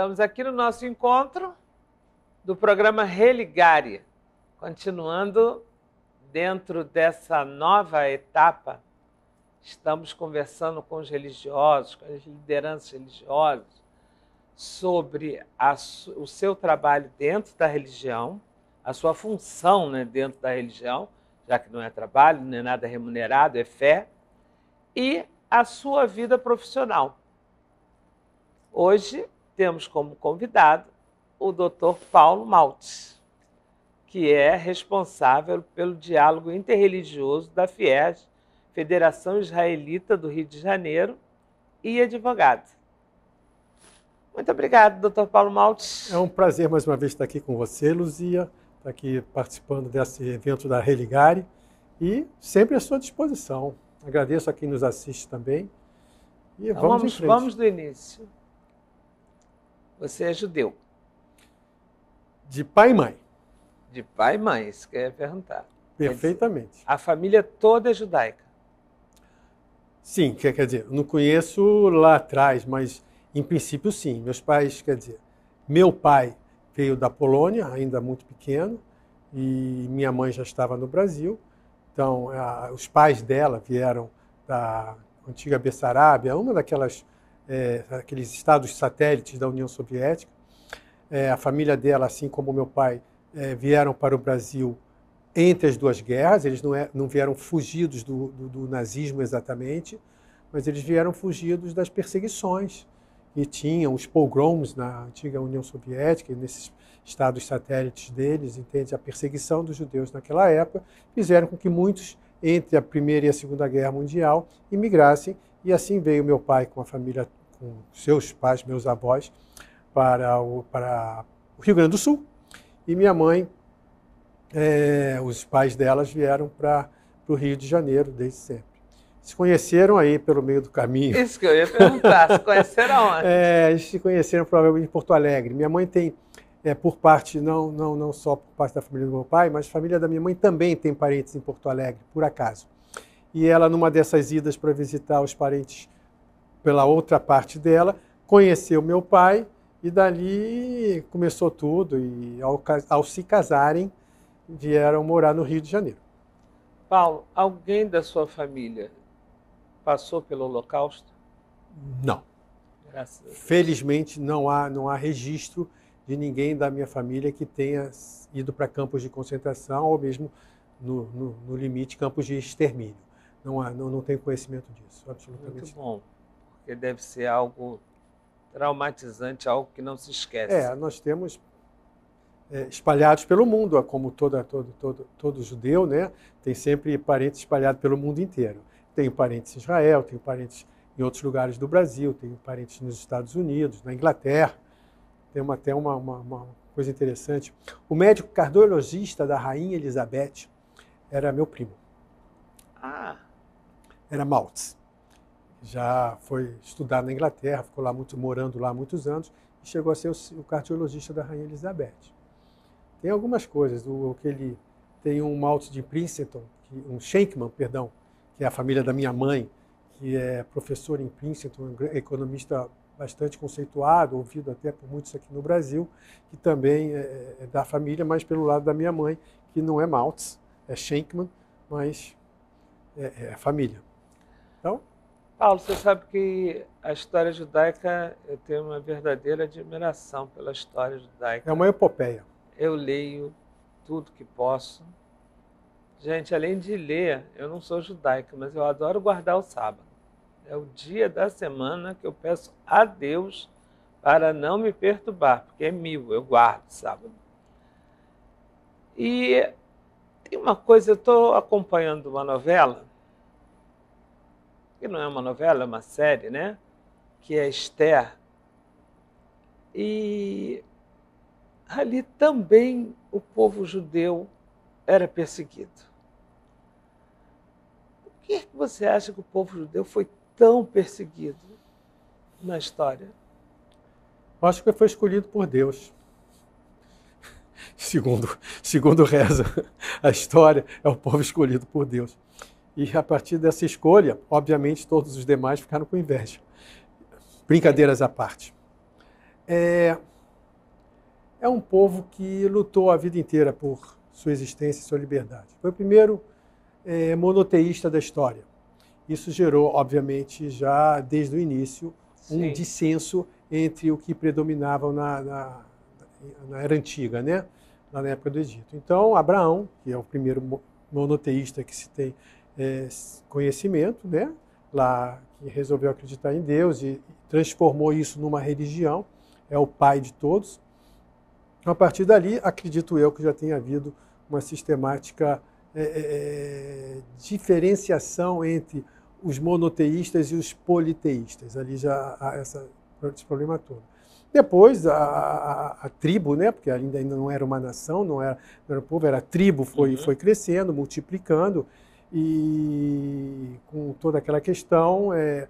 Estamos aqui no nosso encontro do programa Religare, continuando dentro dessa nova etapa. Estamos conversando com os religiosos, com as lideranças religiosas, sobre a, o seu trabalho dentro da religião, a sua função né, dentro da religião, já que não é trabalho, não é nada remunerado, é fé, e a sua vida profissional. Hoje temos como convidado o Dr. Paulo Maltes, que é responsável pelo diálogo interreligioso da FIES, Federação Israelita do Rio de Janeiro, e advogado. Muito obrigado, Dr. Paulo Maltes. É um prazer mais uma vez estar aqui com você, Luzia, estar aqui participando desse evento da Religare e sempre à sua disposição. Agradeço a quem nos assiste também. E então, vamos, vamos, vamos do início. Você é judeu? De pai e mãe. De pai e mãe, isso que eu ia perguntar. Perfeitamente. A família toda é judaica. Sim, quer, quer dizer, não conheço lá atrás, mas em princípio sim. Meus pais, quer dizer, meu pai veio da Polônia, ainda muito pequeno, e minha mãe já estava no Brasil. Então, a, os pais dela vieram da antiga Bessarabia, uma daquelas é, aqueles estados satélites da União Soviética. É, a família dela, assim como meu pai, é, vieram para o Brasil entre as duas guerras. Eles não, é, não vieram fugidos do, do, do, nazismo exatamente, mas eles vieram fugidos das perseguições que tinham, os pogroms na antiga União Soviética, e nesses estados satélites deles, entende? A perseguição dos judeus naquela época fizeram com que muitos, entre a Primeira e a Segunda Guerra Mundial, imigrassem. E assim veio meu pai com a família com seus pais, meus avós, para o, para o Rio Grande do Sul. E minha mãe, é, os pais delas vieram para o Rio de Janeiro desde sempre. Se conheceram aí pelo meio do caminho. Isso que eu ia perguntar, se conheceram onde? É, eles se conheceram provavelmente em Porto Alegre. Minha mãe tem, é, por parte, não, não, não só por parte da família do meu pai, mas a família da minha mãe também tem parentes em Porto Alegre, por acaso. E ela, numa dessas idas para visitar os parentes pela outra parte dela, conheceu meu pai e dali começou tudo. E ao, ao se casarem, vieram morar no Rio de Janeiro. Paulo, alguém da sua família passou pelo Holocausto? Não. Felizmente não há não há registro de ninguém da minha família que tenha ido para campos de concentração ou mesmo no, no, no limite campos de extermínio. Não há não, não tenho conhecimento disso, absolutamente. Muito bom porque deve ser algo traumatizante, algo que não se esquece. É, nós temos é, espalhados pelo mundo, como todo todo, todo, todo judeu, né? tem sempre parentes espalhados pelo mundo inteiro. Tenho parentes em Israel, tenho parentes em outros lugares do Brasil, tenho parentes nos Estados Unidos, na Inglaterra. Tem uma, até uma, uma, uma coisa interessante. O médico cardiologista da Rainha Elizabeth era meu primo. Ah! Era Maltz já foi estudar na Inglaterra, ficou lá muito, morando lá muitos anos e chegou a ser o, cardiologista da Rainha Elizabeth. Tem algumas coisas, o, que ele tem um malte de Princeton, que, um Schenkman, perdão, que é a família da minha mãe, que é professor em Princeton, economista bastante conceituado, ouvido até por muitos aqui no Brasil, que também é, é, é da família, mas pelo lado da minha mãe, que não é Maltz, é Schenkman, mas é, é família. Então, Paulo, você sabe que a história judaica, eu tenho uma verdadeira admiração pela história judaica. É uma epopeia. Eu leio tudo que posso. Gente, além de ler, eu não sou judaica, mas eu adoro guardar o sábado. É o dia da semana que eu peço a Deus para não me perturbar, porque é meu, eu guardo sábado. E tem uma coisa, eu estou acompanhando uma novela que não é uma novela, é uma série, né? Que é Esther. E ali também o povo judeu era perseguido. Por que você acha que o povo judeu foi tão perseguido na história? Eu acho que foi escolhido por Deus. Segundo, segundo reza a história, é o povo escolhido por Deus. E a partir dessa escolha, obviamente, todos os demais ficaram com inveja. Brincadeiras à parte. É, é um povo que lutou a vida inteira por sua existência e sua liberdade. Foi o primeiro é, monoteísta da história. Isso gerou, obviamente, já desde o início, um Sim. dissenso entre o que predominava na, na, na, era antiga, né? na época do Egito. Então, Abraão, que é o primeiro monoteísta que se tem é, conhecimento, né? Lá que resolveu acreditar em Deus e transformou isso numa religião, é o pai de todos. A partir dali, acredito eu que já tenha havido uma sistemática é, é, é diferenciação entre os monoteístas e os politeístas. Ali já há essa, esse problema todo. Depois, a, a, a, tribo, né, porque ainda, ainda não era uma nação, não era, não era um povo, era tribo, foi, uhum. foi crescendo, multiplicando e com toda aquela questão. É,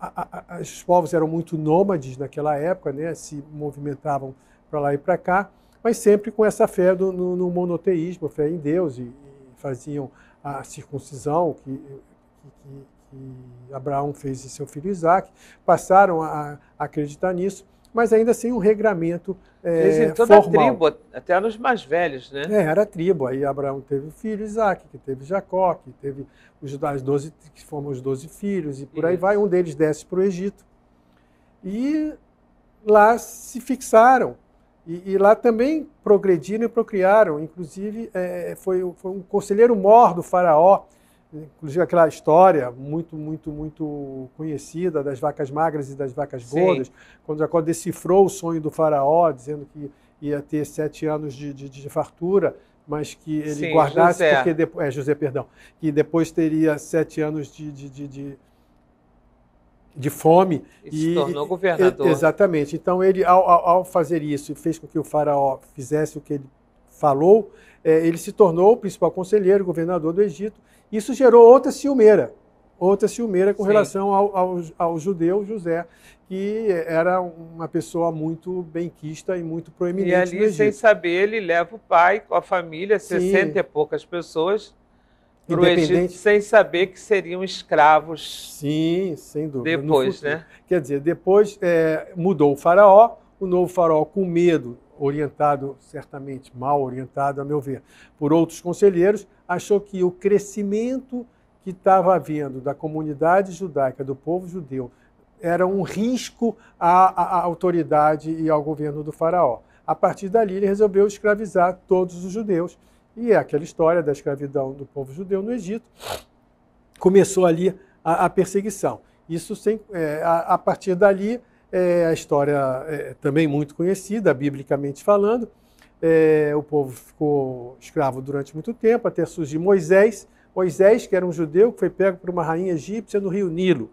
a, a, os povos eram muito nômades naquela época, né, se movimentavam para lá e para cá, mas sempre com essa fé do, no, no, monoteísmo, fé em Deus, e, e faziam a circuncisão que, que, que Abraão fez em seu filho Isaac, passaram a, a acreditar nisso mas ainda sem assim, um regramento é, toda formal. a tribo, até nos mais velhos, né? É, era a tribo. Aí Abraão teve o filho Isaac, que teve Jacó, que teve os as 12, que formam os 12 filhos, e por Isso. aí vai. Um deles desce para o Egito. E lá se fixaram. E, e lá também progrediram e procriaram. Inclusive, é, foi, foi um conselheiro mor do faraó, Inclusive aquela história muito, muito, muito conhecida das vacas magras e das vacas gordas, Sim. quando Jacó decifrou o sonho do faraó, dizendo que ia ter sete anos de, de, de fartura, mas que ele Sim, guardasse, José. porque depois. É, José, perdão. Que depois teria sete anos de, de, de, de fome. E, se tornou e, governador. Exatamente. Então, ele, ao, ao, fazer isso, fez com que o faraó fizesse o que ele falou, é, ele se tornou o principal conselheiro, governador do Egito, isso gerou outra ciumeira, outra ciumeira com Sim. relação ao, ao, ao, judeu José, que era uma pessoa muito benquista e muito proeminente. E ali, sem saber, ele leva o pai com a família, Sim. 60 e poucas pessoas, para o Egito, sem saber que seriam escravos. Sim, sem dúvida. Depois, né? Quer dizer, depois é, mudou o faraó, o novo faraó, com medo orientado, certamente mal orientado, a meu ver, por outros conselheiros, achou que o crescimento que estava havendo da comunidade judaica, do povo judeu, era um risco à, à autoridade e ao governo do faraó. A partir dali, ele resolveu escravizar todos os judeus. E é aquela história da escravidão do povo judeu no Egito. Começou ali a, a perseguição. Isso sem, é, a, a partir dali é, a história é também muito conhecida, biblicamente falando. É, o povo ficou escravo durante muito tempo, até surgir Moisés. Moisés, que era um judeu, que foi pego por uma rainha egípcia no rio Nilo.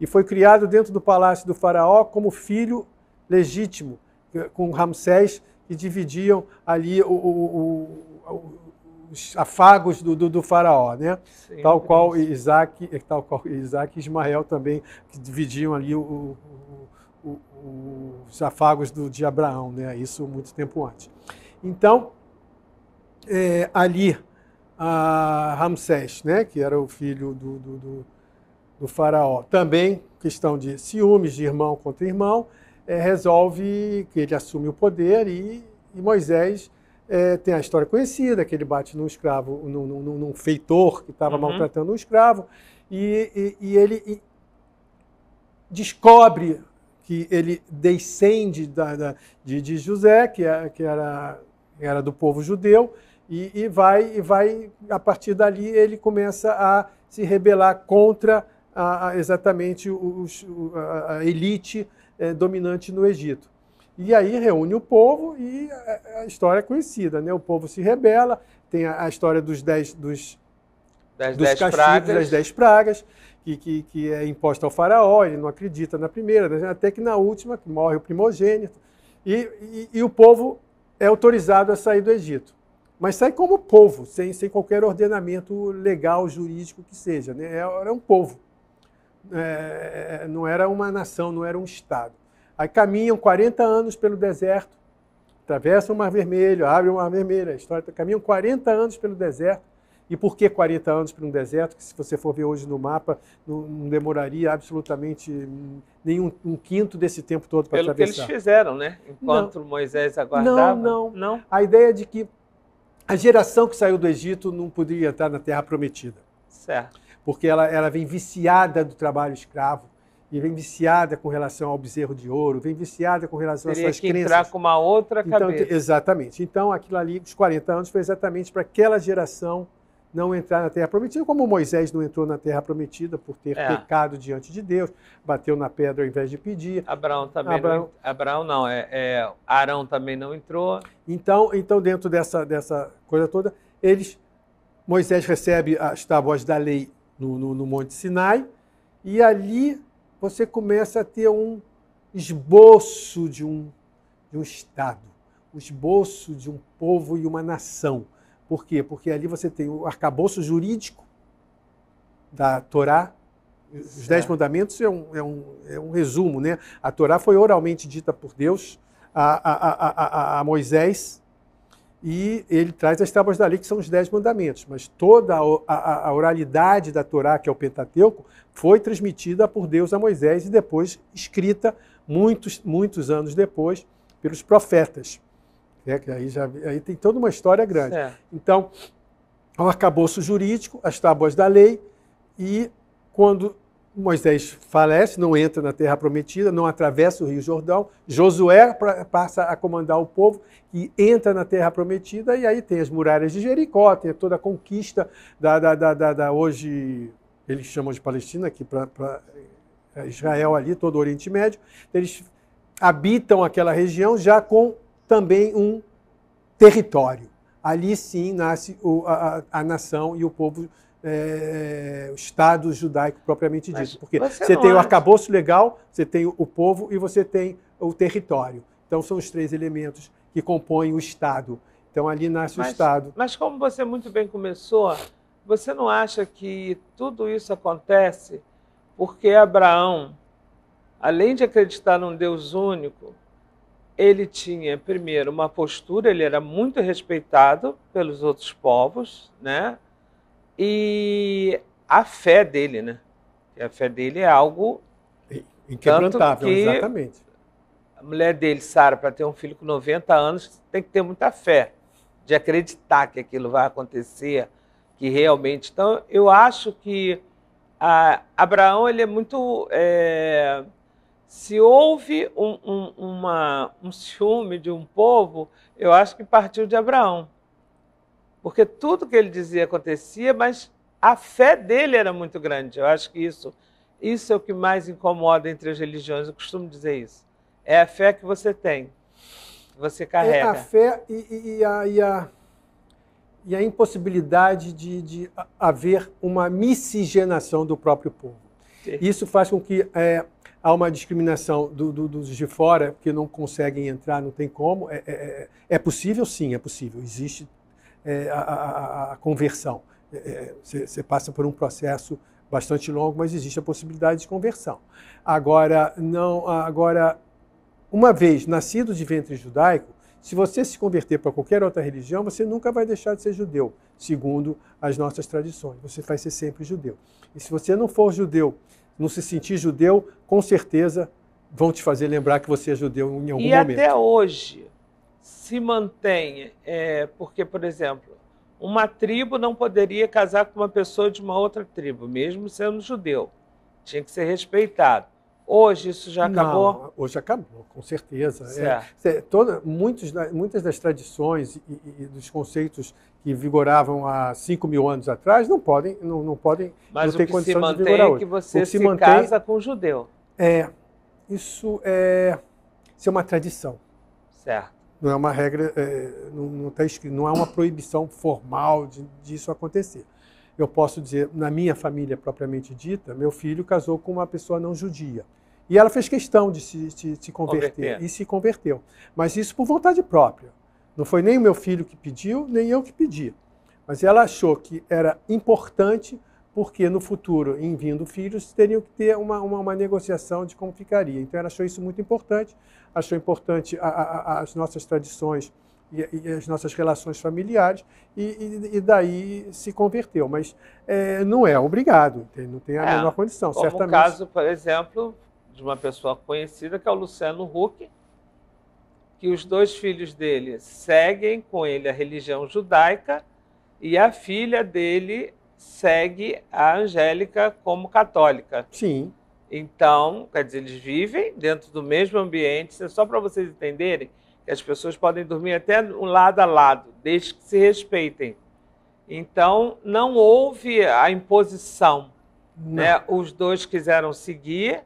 E foi criado dentro do palácio do faraó como filho legítimo, com Ramsés, que dividiam ali o, o, o, os afagos do, do, do faraó, né? Sim, tal, qual Isaac, tal qual Isaac e Ismael também, que dividiam ali o, os afagos do, de Abraão, né? isso muito tempo antes. Então, é, ali, Ramsés, né? que era o filho do, do, do, do, faraó, também questão de ciúmes de irmão contra irmão, é, resolve que ele assume o poder e, e Moisés é, tem a história conhecida, que ele bate num escravo, num, num, num feitor que estava uhum. maltratando um escravo, e, e, e ele descobre que ele descende da, da, de, de, José, que, é, que era, era, do povo judeu, e, e, vai, e vai, a partir dali, ele começa a se rebelar contra a, a, exatamente os, a elite é, dominante no Egito. E aí reúne o povo e a, história é conhecida, né? O povo se rebela, tem a, história dos dez, dos, dos dez castigos, pragas. das dez pragas, que, que, que é imposta ao faraó, ele não acredita na primeira, né? até que na última, que morre o primogênito. E, e, e, o povo é autorizado a sair do Egito. Mas sai como povo, sem, sem qualquer ordenamento legal, jurídico que seja. Né? É, era um povo. É, não era uma nação, não era um Estado. Aí caminham 40 anos pelo deserto, atravessam o Mar Vermelho, abrem o Mar Vermelho, a história. Tá, caminham 40 anos pelo deserto e por que 40 anos para um deserto, que se você for ver hoje no mapa, não, não demoraria absolutamente nenhum um quinto desse tempo todo para atravessar? Pelo que eles fizeram, né? Enquanto não. Moisés aguardava. Não, não, não. A ideia de que a geração que saiu do Egito não poderia entrar na Terra Prometida. Certo. Porque ela, ela vem viciada do trabalho escravo e vem viciada com relação ao bezerro de ouro, vem viciada com relação Teria às suas que crenças. entrar com uma outra então, cabeça. Então, exatamente. Então, aquilo ali, os 40 anos, foi exatamente para aquela geração não entrar na terra prometida, como Moisés não entrou na terra prometida por ter é. pecado diante de Deus, bateu na pedra ao invés de pedir. Abraão também Abraão... não. Abraão não, é, é, Arão também não entrou. Então, então dentro dessa, dessa coisa toda, eles Moisés recebe as tábuas da lei no, no, no Monte Sinai, e ali você começa a ter um esboço de um, de um Estado, um esboço de um povo e uma nação por quê? Porque ali você tem o arcabouço jurídico da Torá, os Dez Mandamentos é um, é um, é um resumo, né? A Torá foi oralmente dita por Deus a, a, a, a, Moisés e ele traz as tábuas da lei, que são os Dez Mandamentos, mas toda a, a oralidade da Torá, que é o Pentateuco, foi transmitida por Deus a Moisés e depois escrita muitos, muitos anos depois pelos profetas. É, que aí, já, aí tem toda uma história grande. É. Então, o arcabouço jurídico, as tábuas da lei, e quando Moisés falece, não entra na terra prometida, não atravessa o Rio Jordão, Josué passa a comandar o povo e entra na terra prometida, e aí tem as muralhas de Jericó, tem toda a conquista da, da, da, da, da hoje, eles chamam de Palestina, aqui para é Israel ali, todo o Oriente Médio, eles habitam aquela região já com também um território. Ali sim nasce o, a, a, nação e o povo, é, o Estado judaico propriamente dito. porque você, você tem acha. o é- arcabouço legal, você tem o povo e você tem o território. Então são os três elementos que compõem o Estado. Então ali nasce mas, o Estado. Mas como você muito bem começou, você não acha que tudo isso acontece porque Abraão, além de acreditar num Deus único, ele tinha, primeiro, uma postura, ele era muito respeitado pelos outros povos, né? E a fé dele, né? E a fé dele é algo inquebrantável, que exatamente. A mulher dele, Sara, para ter um filho com 90 anos, tem que ter muita fé de acreditar que aquilo vai acontecer, que realmente. Então, eu acho que a, Abraão ele é muito é, se houve um, um, uma, um ciúme de um povo, eu acho que partiu de Abraão. Porque tudo que ele dizia acontecia, mas a fé dele era muito grande. Eu acho que isso, isso é o que mais incomoda entre as religiões. Eu costumo dizer isso. É a fé que você tem, que você carrega. É a fé e, e, a, e, a, e a, impossibilidade de, de haver uma miscigenação do próprio povo. Sim. Isso faz com que é, há uma discriminação do, do, dos de fora que não conseguem entrar, não tem como. É, é, é, é possível, sim, é possível. Existe é, a, a, a, conversão. É, é, você passa por um processo bastante longo, mas existe a possibilidade de conversão. Agora, não, agora, uma vez nascido de ventre judaico, se você se converter para qualquer outra religião, você nunca vai deixar de ser judeu, segundo as nossas tradições. Você vai ser sempre judeu. E se você não for judeu não se sentir judeu, com certeza vão te fazer lembrar que você é judeu em algum e momento. E até hoje se mantém, é, porque, por exemplo, uma tribo não poderia casar com uma pessoa de uma outra tribo, mesmo sendo judeu. Tinha que ser respeitado. Hoje isso já acabou? Não, hoje acabou, com certeza. É, toda, muitos, muitas das tradições e, e, dos conceitos que vigoravam há 5 mil anos atrás não podem, não, não podem, Mas não tem condição de vigorar hoje. o que se mantém é que você que se, se mantém, casa com um judeu. É, isso é, isso é uma tradição. Certo. Não é uma regra, é, não, não, tá escrito, não é uma proibição formal de, disso acontecer eu posso dizer, na minha família propriamente dita, meu filho casou com uma pessoa não judia. E ela fez questão de se, de, converter, converter e se converteu. Mas isso por vontade própria. Não foi nem o meu filho que pediu, nem eu que pedi. Mas ela achou que era importante, porque no futuro, em vindo filhos, teriam que ter uma, uma, uma negociação de como ficaria. Então ela achou isso muito importante, achou importante a, a, a, as nossas tradições e, e, as nossas relações familiares, e, e, e daí se converteu. Mas é, não é obrigado, não tem a é, menor condição. Como certamente. caso, por exemplo, de uma pessoa conhecida, que é o Luciano Huck, que os dois filhos dele seguem com ele a religião judaica e a filha dele segue a Angélica como católica. Sim. Então, quer dizer, eles vivem dentro do mesmo ambiente, É só para vocês entenderem que as pessoas podem dormir até um lado a lado, desde que se respeitem. Então, não houve a imposição. Né? Os dois quiseram seguir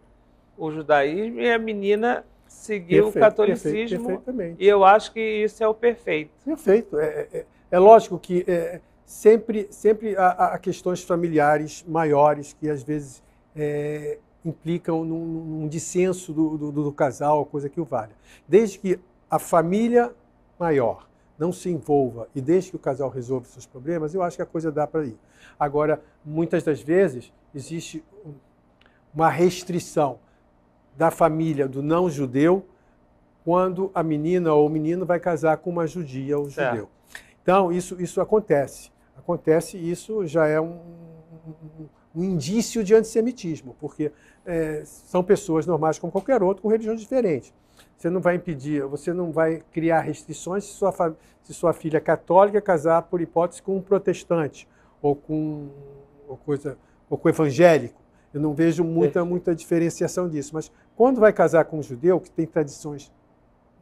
o judaísmo e a menina seguiu perfeito, o catolicismo. Perfeito, E eu acho que isso é o perfeito. Perfeito. É, é, é, é lógico que é, sempre, sempre há, há, questões familiares maiores que às vezes é, implicam num, num dissenso do, do, do, casal, coisa que o valha. Desde que a família maior não se envolva e desde que o casal resolva seus problemas, eu acho que a coisa dá para ir. Agora, muitas das vezes existe uma restrição da família do não judeu quando a menina ou o menino vai casar com uma judia ou certo. judeu. Então, isso, isso acontece. Acontece e isso já é um, um, um indício de antissemitismo, porque é, são pessoas normais como qualquer outro, com religião diferente. Você não vai impedir, você não vai criar restrições se sua, se sua filha católica casar, por hipótese, com um protestante ou com, ou coisa, ou com evangélico. Eu não vejo muita, muita diferenciação disso, mas quando vai casar com um judeu, que tem tradições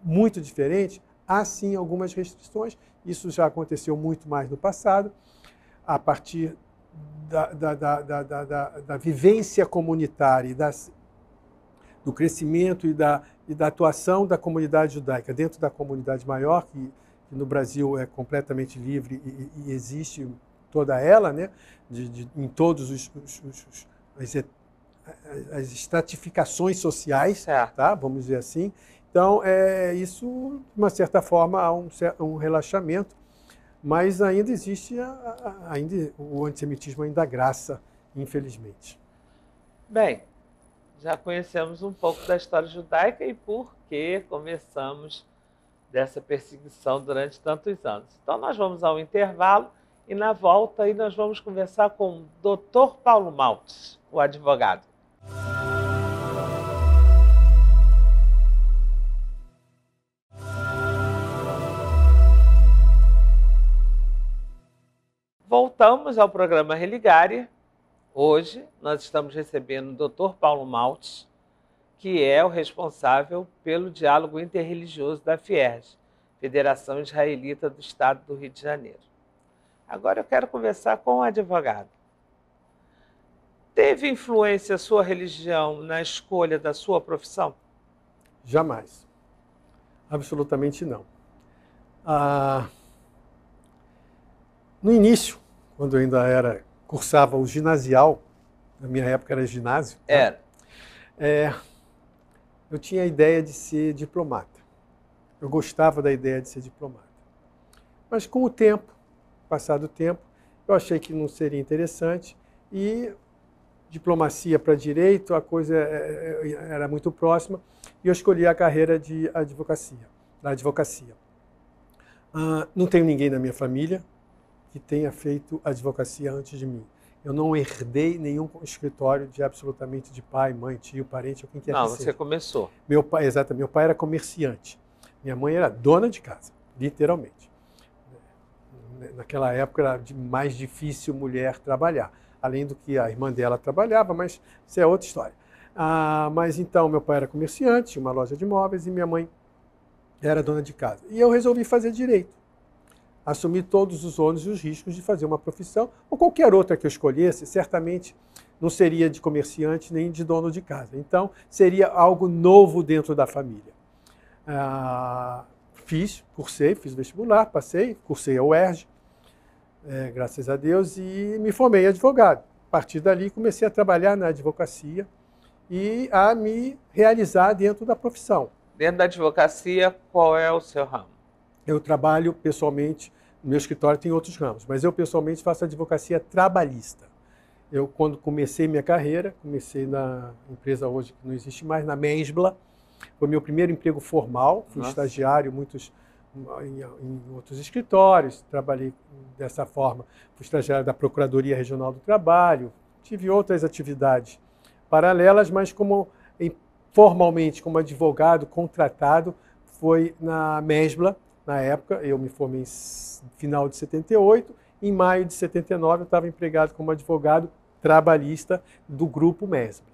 muito diferentes, há sim algumas restrições. Isso já aconteceu muito mais no passado, a partir da, da, da, da, da, da vivência comunitária das, do crescimento e da, e da atuação da comunidade judaica dentro da comunidade maior, que, que no Brasil é completamente livre e, e existe toda ela, né, de, de, em todos os, os, os, as as estratificações sociais, é. tá? vamos dizer assim. Então, é, isso, de uma certa forma, há um, um relaxamento, mas ainda existe a, a, ainda, o antissemitismo ainda graça, infelizmente. Bem, já conhecemos um pouco da história judaica e por que começamos dessa perseguição durante tantos anos. Então, nós vamos ao intervalo e, na volta, aí nós vamos conversar com o doutor Paulo Maltes, o advogado. Voltamos ao programa Religare. Hoje nós estamos recebendo o Dr. Paulo Maltes, que é o responsável pelo diálogo interreligioso da FIERJ, Federação Israelita do Estado do Rio de Janeiro. Agora eu quero conversar com o advogado. Teve influência a sua religião na escolha da sua profissão? Jamais. Absolutamente não. Ah, no início, quando eu ainda era cursava o ginasial, na minha época era ginásio. Né? Era. É, eu tinha a ideia de ser diplomata. Eu gostava da ideia de ser diplomata. Mas com o tempo, passado o tempo, eu achei que não seria interessante e diplomacia para direito, a coisa é, é, era muito próxima, e eu escolhi a carreira de advocacia, da advocacia. Uh, não tenho ninguém na minha família que tenha feito advocacia antes de mim. Eu não herdei nenhum escritório de absolutamente de pai, mãe, tio, parente, ou quem quer não, que seja. Não, você começou. Meu pai, exato, meu pai era comerciante. Minha mãe era dona de casa, literalmente. Naquela época era mais difícil mulher trabalhar além do que a irmã dela trabalhava, mas isso é outra história. Ah, mas então, meu pai era comerciante, tinha uma loja de imóveis, e minha mãe era dona de casa. E eu resolvi fazer direito. Assumir todos os ônus e os riscos de fazer uma profissão, ou qualquer outra que eu escolhesse, certamente não seria de comerciante nem de dono de casa. Então, seria algo novo dentro da família. Ah, fiz, cursei, fiz vestibular, passei, cursei a UERJ, é, graças a Deus, e me formei advogado. A partir dali comecei a trabalhar na advocacia e a me realizar dentro da profissão. Dentro da advocacia, qual é o seu ramo? Eu trabalho pessoalmente, no meu escritório tem outros ramos, mas eu pessoalmente faço advocacia trabalhista. Eu, quando comecei minha carreira, comecei na empresa hoje que não existe mais, na Mensbla, foi meu primeiro emprego formal, fui Nossa. estagiário muitos em, em outros escritórios, trabalhei dessa forma, fui estagiário da Procuradoria Regional do Trabalho, tive outras atividades paralelas, mas como formalmente como advogado contratado foi na Mesbla, na época, eu me formei em final de 78, em maio de 79 eu estava empregado como advogado trabalhista do grupo Mesbla.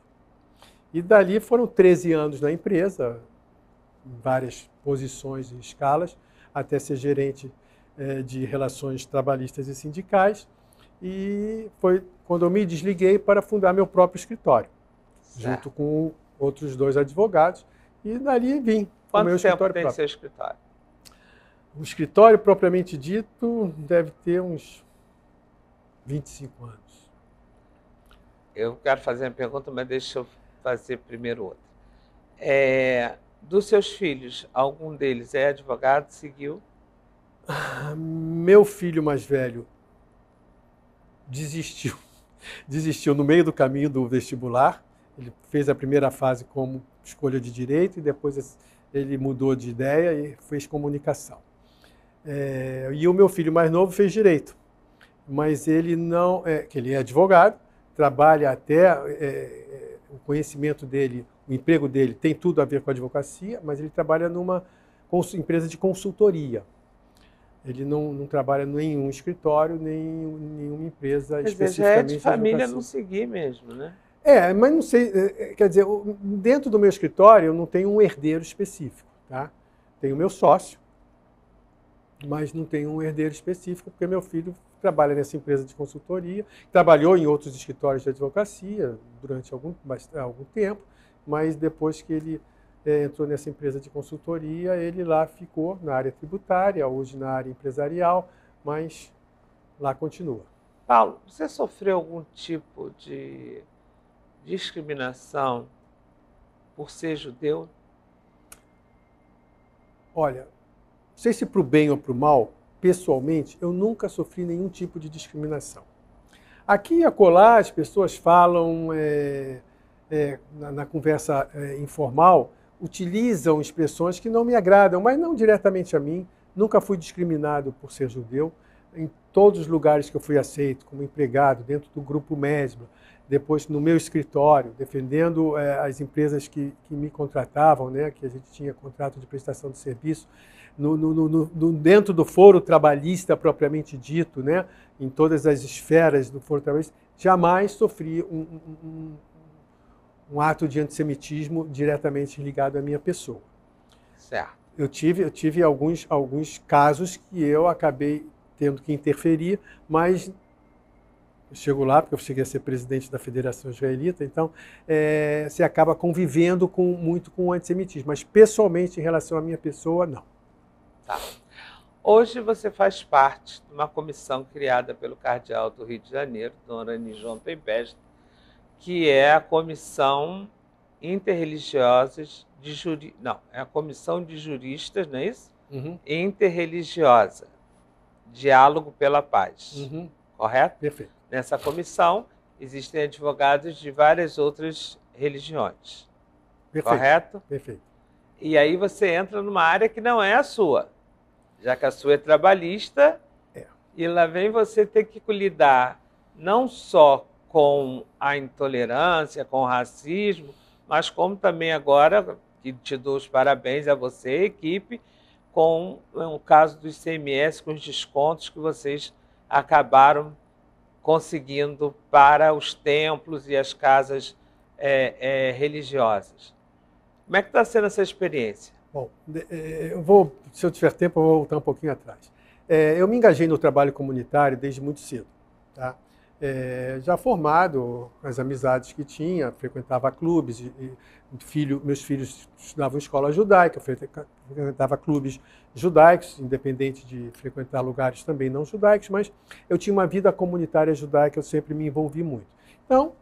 E dali foram 13 anos na empresa, em várias posições e escalas, até ser gerente é, de relações trabalhistas e sindicais. E foi quando eu me desliguei para fundar meu próprio escritório, certo. junto com outros dois advogados. E dali vim. Quanto meu tempo escritório tem próprio. seu escritório? O escritório, propriamente dito, deve ter uns 25 anos. Eu quero fazer uma pergunta, mas deixa eu fazer primeiro outra. É, dos seus filhos, algum deles é advogado, seguiu? Ah, meu filho mais velho desistiu. Desistiu no meio do caminho do vestibular. Ele fez a primeira fase como escolha de direito e depois ele mudou de ideia e fez comunicação. É, e o meu filho mais novo fez direito, mas ele não, é, que ele é advogado, trabalha até é, é o conhecimento dele o emprego dele tem tudo a ver com a advocacia, mas ele trabalha numa empresa de consultoria. Ele não, não trabalha em nenhum escritório, nem nenhuma empresa quer dizer, especificamente. Já é de família não seguir mesmo, né? É, mas não sei, é, é, quer dizer, dentro do meu escritório eu não tenho um herdeiro específico, tá? Tenho meu sócio, mas não tenho um herdeiro específico, porque meu filho trabalha nessa empresa de consultoria, trabalhou em outros escritórios de advocacia durante algum, algum tempo, mas depois que ele é, entrou nessa empresa de consultoria, ele lá ficou na área tributária, hoje na área empresarial, mas lá continua. Paulo, você sofreu algum tipo de discriminação por ser judeu? Olha, não sei se para o bem ou para o mal, pessoalmente, eu nunca sofri nenhum tipo de discriminação. Aqui e acolá as pessoas falam é, é, na, na, conversa é, informal, utilizam expressões que não me agradam, mas não diretamente a mim. Nunca fui discriminado por ser judeu. Em todos os lugares que eu fui aceito, como empregado, dentro do grupo Mesma, depois no meu escritório, defendendo é, as empresas que, que, me contratavam, né, que a gente tinha contrato de prestação de serviço, no, no, no, dentro do foro trabalhista propriamente dito, né, em todas as esferas do foro trabalhista, jamais sofri um, um, um ato de antissemitismo diretamente ligado à minha pessoa. Certo. Eu tive, eu tive alguns, alguns casos que eu acabei tendo que interferir, mas eu chego lá, porque eu cheguei a ser presidente da Federação Israelita, então é, você acaba convivendo com, muito com o antissemitismo. Mas pessoalmente, em relação à minha pessoa, não. Tá. Hoje você faz parte de uma comissão criada pelo cardeal do Rio de Janeiro, Dona Arani João Tempesta, que é a Comissão Interreligiosas de Juri... Não, é a Comissão de Juristas, não é isso? Uhum. Interreligiosa. Diálogo pela Paz. Uhum. Correto? Perfeito. Nessa comissão existem advogados de várias outras religiões. Perfeito. Correto? Perfeito. E aí você entra numa área que não é a sua, já que a sua é trabalhista. É. E lá vem você ter que lidar não só com a intolerância, com o racismo, mas como também agora, que te dou os parabéns a você, a equipe, com o caso do ICMS, com os descontos que vocês acabaram conseguindo para os templos e as casas é, é, religiosas. Como é que está sendo essa experiência? Bom, é, eu vou, se eu tiver tempo, eu vou voltar um pouquinho atrás. É, eu me engajei no trabalho comunitário desde muito cedo, tá? é, já formado, com as amizades que tinha, frequentava clubes, e, filho, meus filhos estudavam escola judaica, frequentava clubes judaicos, independente de frequentar lugares também não judaicos, mas eu tinha uma vida comunitária judaica, eu sempre me envolvi muito. Então,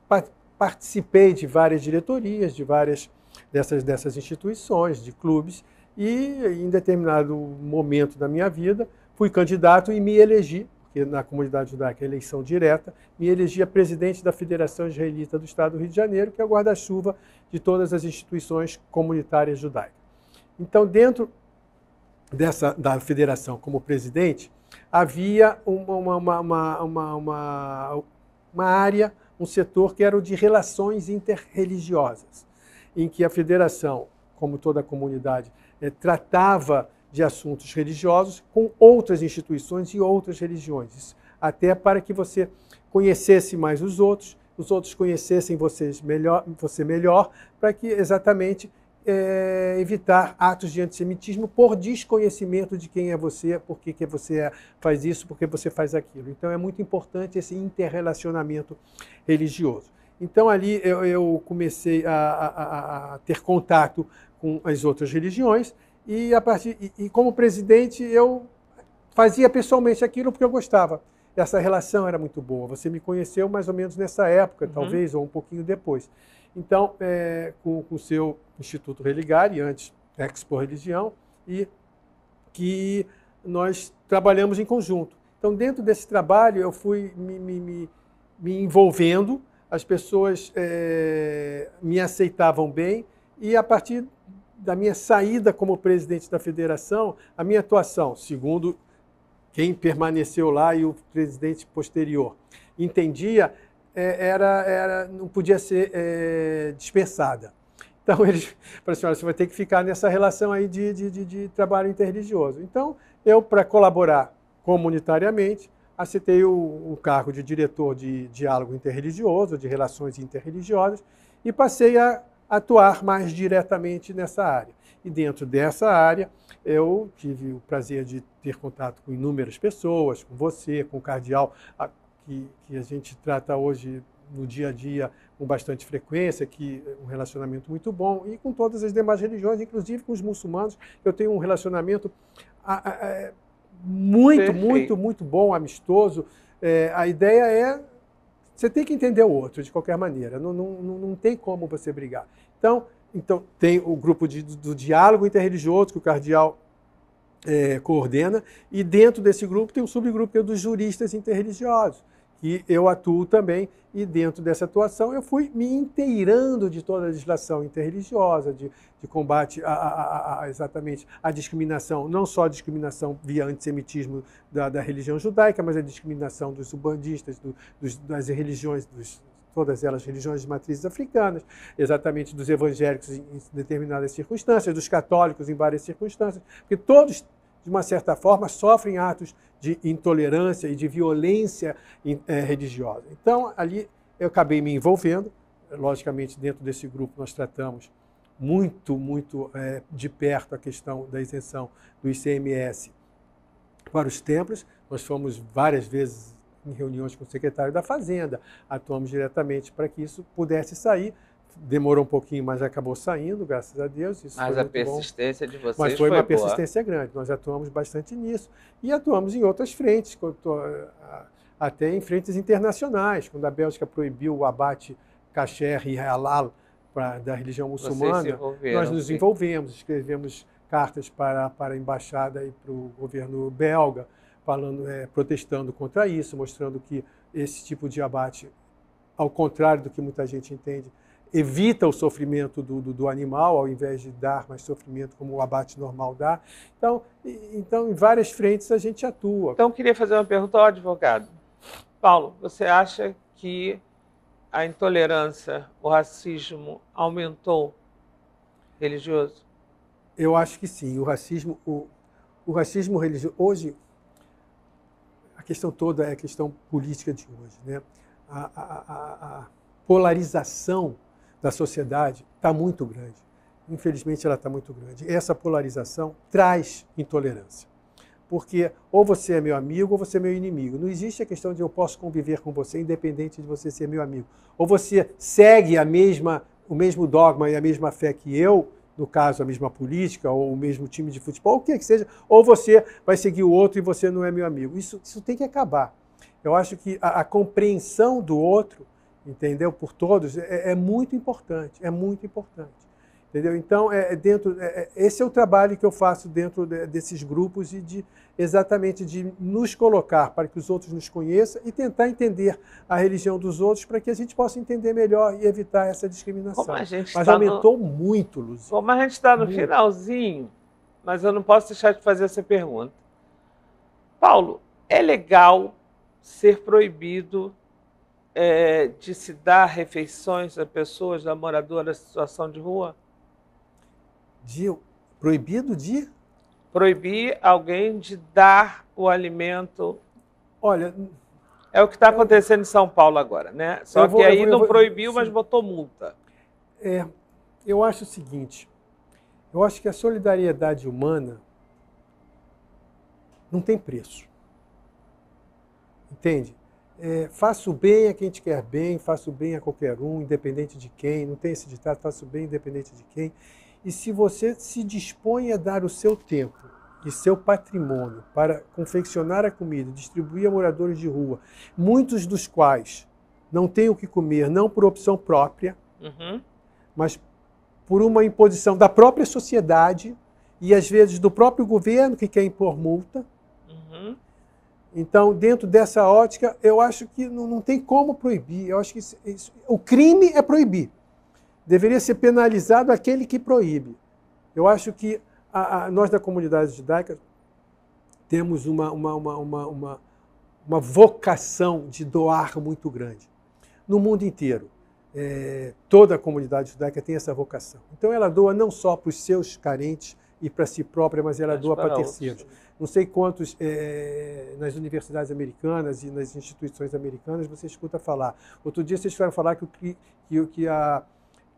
participei de várias diretorias, de várias dessas, dessas instituições, de clubes, e em determinado momento da minha vida fui candidato e me elegi que na comunidade judaica é eleição direta, me elegia presidente da Federação Israelita do Estado do Rio de Janeiro, que é o guarda-chuva de todas as instituições comunitárias judaicas. Então, dentro dessa da federação como presidente, havia uma, uma, uma, uma, uma área, um setor que era o de relações interreligiosas, em que a federação, como toda a comunidade, eh, tratava de assuntos religiosos com outras instituições e outras religiões, até para que você conhecesse mais os outros, os outros conhecessem vocês melhor, você melhor, para que exatamente é, evitar atos de antissemitismo por desconhecimento de quem é você, por que, que você é, faz isso, por que você faz aquilo. Então é muito importante esse interrelacionamento religioso. Então ali eu, eu comecei a, a, a ter contato com as outras religiões e, a partir, e, e como presidente eu fazia pessoalmente aquilo porque eu gostava. Essa relação era muito boa. Você me conheceu mais ou menos nessa época, uhum. talvez, ou um pouquinho depois. Então, é, com o seu Instituto e antes Expo Religião, e que nós trabalhamos em conjunto. Então, dentro desse trabalho, eu fui me, me, me, me envolvendo, as pessoas é, me aceitavam bem, e a partir da minha saída como presidente da federação, a minha atuação, segundo quem permaneceu lá e o presidente posterior, entendia, é, era, era não podia ser é, dispensada. Então eles falaram assim, olha, você vai ter que ficar nessa relação aí de, de, de, de trabalho interreligioso. Então eu, para colaborar comunitariamente, aceitei o, o, cargo de diretor de diálogo interreligioso, de relações interreligiosas, e passei a atuar mais diretamente nessa área. E dentro dessa área, eu tive o prazer de ter contato com inúmeras pessoas, com você, com o cardeal, a, que, que a gente trata hoje no dia a dia com bastante frequência, que é um relacionamento muito bom, e com todas as demais religiões, inclusive com os muçulmanos, eu tenho um relacionamento a, a, a, é, muito, Perfeito. muito, muito bom, amistoso. É, a ideia é você tem que entender o outro, de qualquer maneira. Não, não, não tem como você brigar. Então, então tem o grupo de, do diálogo interreligioso que o cardeal é, coordena, e dentro desse grupo tem um subgrupo é dos juristas interreligiosos. E eu atuo também, e dentro dessa atuação eu fui me inteirando de toda a legislação interreligiosa, de, de combate a, a, a, exatamente à discriminação, não só a discriminação via antissemitismo da, da religião judaica, mas a discriminação dos umbandistas, do, dos, das religiões, dos, todas elas religiões de matrizes africanas, exatamente dos evangélicos em determinadas circunstâncias, dos católicos em várias circunstâncias, porque todos de uma certa forma, sofrem atos de intolerância e de violência eh, religiosa. Então, ali eu acabei me envolvendo. Logicamente, dentro desse grupo, nós tratamos muito, muito é, de perto a questão da isenção do ICMS para os templos. Nós fomos várias vezes em reuniões com o secretário da Fazenda, atuamos diretamente para que isso pudesse sair demorou um pouquinho, mas acabou saindo, graças a Deus. Isso mas a persistência bom. de vocês Mas foi, foi uma boa. persistência grande. Nós atuamos bastante nisso e atuamos em outras frentes, até em frentes internacionais, quando a Bélgica proibiu o abate kasher e halal pra, da religião muçulmana, nós nos envolvemos, escrevemos cartas para, para a embaixada e para o governo belga, falando, é, protestando contra isso, mostrando que esse tipo de abate, ao contrário do que muita gente entende, evita o sofrimento do, do, do, animal, ao invés de dar mais sofrimento como o abate normal dá. Então, então, em várias frentes a gente atua. Então, queria fazer uma pergunta ao advogado. Paulo, você acha que a intolerância, o racismo aumentou religioso? Eu acho que sim. O racismo, o, o racismo religioso. Hoje, a questão toda é a questão política de hoje. Né? a, a, a, a polarização da sociedade está muito grande. Infelizmente, ela está muito grande. Essa polarização traz intolerância. Porque ou você é meu amigo ou você é meu inimigo. Não existe a questão de eu posso conviver com você, independente de você ser meu amigo. Ou você segue a mesma, o mesmo dogma e a mesma fé que eu, no caso, a mesma política ou o mesmo time de futebol, o que, que seja, ou você vai seguir o outro e você não é meu amigo. Isso, isso tem que acabar. Eu acho que a, a compreensão do outro entendeu? Por todos, é, é muito importante, é muito importante. Entendeu? Então, é, é dentro, é, é, esse é o trabalho que eu faço dentro de, desses grupos e de exatamente de nos colocar para que os outros nos conheçam e tentar entender a religião dos outros para que a gente possa entender melhor e evitar essa discriminação. Mas tá aumentou no... muito, Luzinho. Como a gente está tá no muito. finalzinho, mas eu não posso deixar de fazer essa pergunta. Paulo, é legal ser proibido é, de se dar refeições a pessoas, a moradoras em situação de rua? De, proibido de? Proibir alguém de dar o alimento. Olha. É o que está acontecendo eu, em São Paulo agora, né? Só vou, que aí vou, não vou, proibiu, sim. mas botou multa. É, eu acho o seguinte: eu acho que a solidariedade humana não tem preço. Entende? é, faço bem a quem te quer bem, faço bem a qualquer um, independente de quem. Não tem esse ditado, faço bem independente de quem. E se você se dispõe a dar o seu tempo e seu patrimônio para confeccionar a comida, distribuir a moradores de rua, muitos dos quais não têm o que comer, não por opção própria, uhum. mas por uma imposição da própria sociedade e às vezes do próprio governo que quer impor multa, então, dentro dessa ótica, eu acho que não, não tem como proibir. Eu acho que isso, isso, o crime é proibir. Deveria ser penalizado aquele que proíbe. Eu acho que a, a, nós da comunidade judaica temos uma, uma, uma, uma, uma, uma, vocação de doar muito grande. No mundo inteiro, é, toda a comunidade judaica tem essa vocação. Então, ela doa não só para os seus carentes, e para si própria, mas ela mas é doa para, terceiros. Outros. Não sei quantos é, nas universidades americanas e nas instituições americanas você escuta falar. Outro dia vocês foram falar que o, que, que a,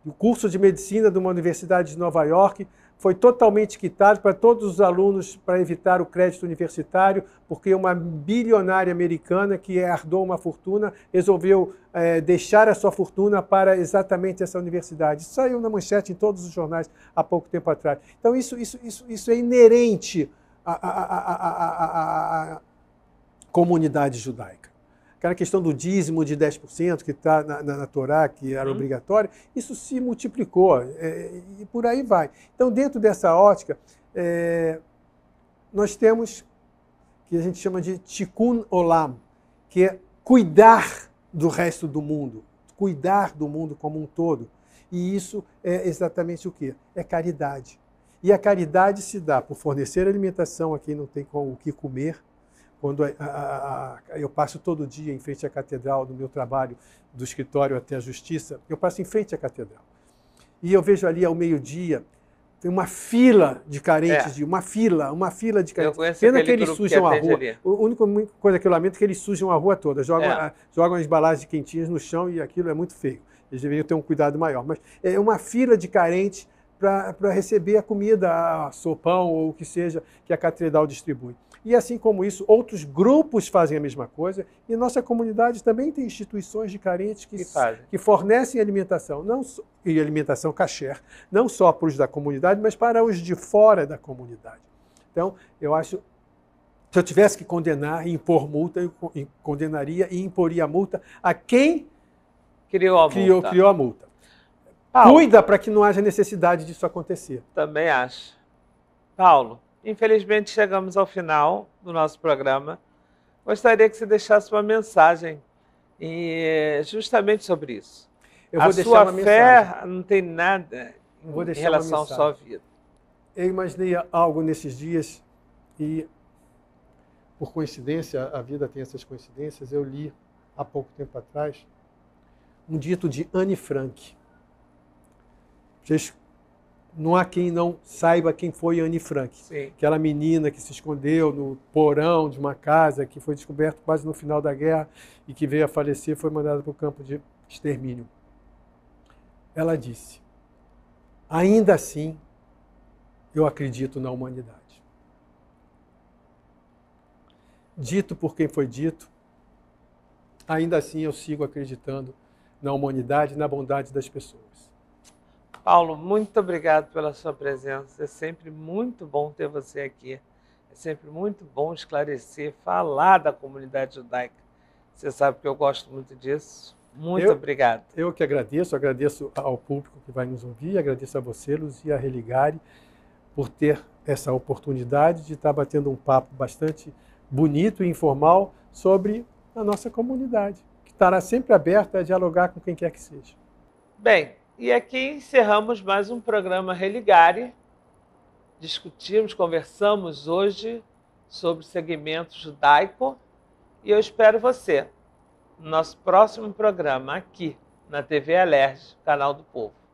o curso de medicina de uma universidade de Nova York foi totalmente quitado para todos os alunos para evitar o crédito universitário, porque uma bilionária americana que herdou uma fortuna resolveu é, deixar a sua fortuna para exatamente essa universidade. Isso saiu na manchete em todos os jornais há pouco tempo atrás. Então, isso, isso, isso, isso é inerente à, à, à, à comunidade judaica aquela questão do dízimo de 10% que está na, na, na, Torá, que era uhum. obrigatório, isso se multiplicou é, e por aí vai. Então, dentro dessa ótica, é, nós temos que a gente chama de tikkun olam, que é cuidar do resto do mundo, cuidar do mundo como um todo. E isso é exatamente o que? É caridade. E a caridade se dá por fornecer alimentação a quem não tem o que comer, quando a, a, a, eu passo todo dia em frente à catedral, do meu trabalho, do escritório até a justiça, eu passo em frente à catedral. E eu vejo ali ao meio-dia, tem uma fila de carentes, é. de, uma fila, uma fila de carentes. Pena que eles sujam que a rua. Ali. A única coisa que eu lamento é que eles sujam a rua toda, jogam, é. jogam as balagens quentinhas no chão e aquilo é muito feio. Eles deveriam ter um cuidado maior. Mas é uma fila de carentes para receber a comida, a sopão ou o que seja que a catedral distribui. E assim como isso, outros grupos fazem a mesma coisa. E nossa comunidade também tem instituições de carentes que, que fornecem alimentação, não e alimentação caché, não só para os da comunidade, mas para os de fora da comunidade. Então, eu acho se eu tivesse que condenar e impor multa, eu condenaria e imporia a multa a quem criou a criou, multa. Criou a multa. Paulo, Cuida para que não haja necessidade disso acontecer. Também acho. Paulo, Infelizmente, chegamos ao final do nosso programa. Gostaria que você deixasse uma mensagem e, justamente sobre isso. Eu vou a sua fé mensagem. não tem nada em relação à sua vida. Eu imaginei algo nesses dias e, por coincidência, a vida tem essas coincidências, eu li há pouco tempo atrás um dito de Anne Frank. Vocês não há quem não saiba quem foi Anne Frank. Sim. Aquela menina que se escondeu no porão de uma casa, que foi descoberta quase no final da guerra e que veio a falecer, foi mandada para o campo de extermínio. Ela disse: Ainda assim, eu acredito na humanidade. Dito por quem foi dito, ainda assim eu sigo acreditando na humanidade e na bondade das pessoas. Paulo, muito obrigado pela sua presença. É sempre muito bom ter você aqui. É sempre muito bom esclarecer, falar da comunidade judaica. Você sabe que eu gosto muito disso. Muito eu, obrigado. Eu que agradeço, agradeço ao público que vai nos ouvir, agradeço a você, Luzia Religari por ter essa oportunidade de estar batendo um papo bastante bonito e informal sobre a nossa comunidade, que estará sempre aberta a dialogar com quem quer que seja. Bem, e aqui encerramos mais um programa Religare. Discutimos, conversamos hoje sobre segmento judaico e eu espero você no nosso próximo programa aqui na TV Alerj, canal do Povo.